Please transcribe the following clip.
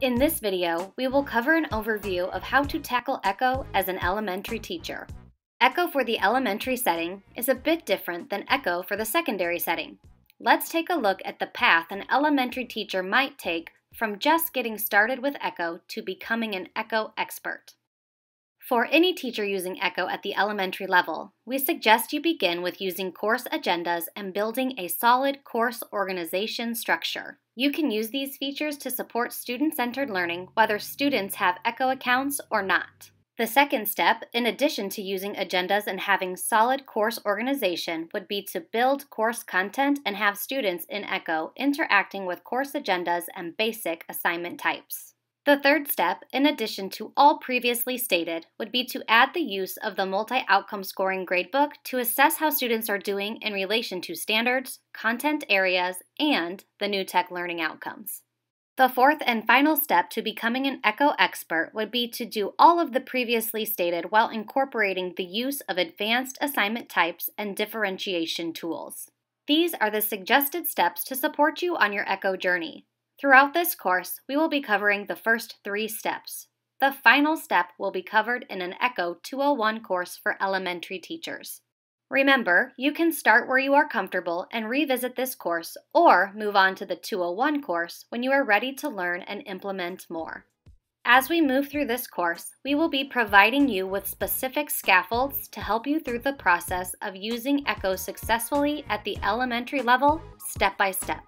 In this video, we will cover an overview of how to tackle ECHO as an elementary teacher. ECHO for the elementary setting is a bit different than ECHO for the secondary setting. Let's take a look at the path an elementary teacher might take from just getting started with ECHO to becoming an ECHO expert. For any teacher using ECHO at the elementary level, we suggest you begin with using course agendas and building a solid course organization structure. You can use these features to support student-centered learning whether students have ECHO accounts or not. The second step, in addition to using agendas and having solid course organization, would be to build course content and have students in ECHO interacting with course agendas and basic assignment types. The third step, in addition to all previously stated, would be to add the use of the multi outcome scoring gradebook to assess how students are doing in relation to standards, content areas, and the new tech learning outcomes. The fourth and final step to becoming an ECHO expert would be to do all of the previously stated while incorporating the use of advanced assignment types and differentiation tools. These are the suggested steps to support you on your ECHO journey. Throughout this course, we will be covering the first three steps. The final step will be covered in an ECHO 201 course for elementary teachers. Remember, you can start where you are comfortable and revisit this course or move on to the 201 course when you are ready to learn and implement more. As we move through this course, we will be providing you with specific scaffolds to help you through the process of using ECHO successfully at the elementary level, step by step.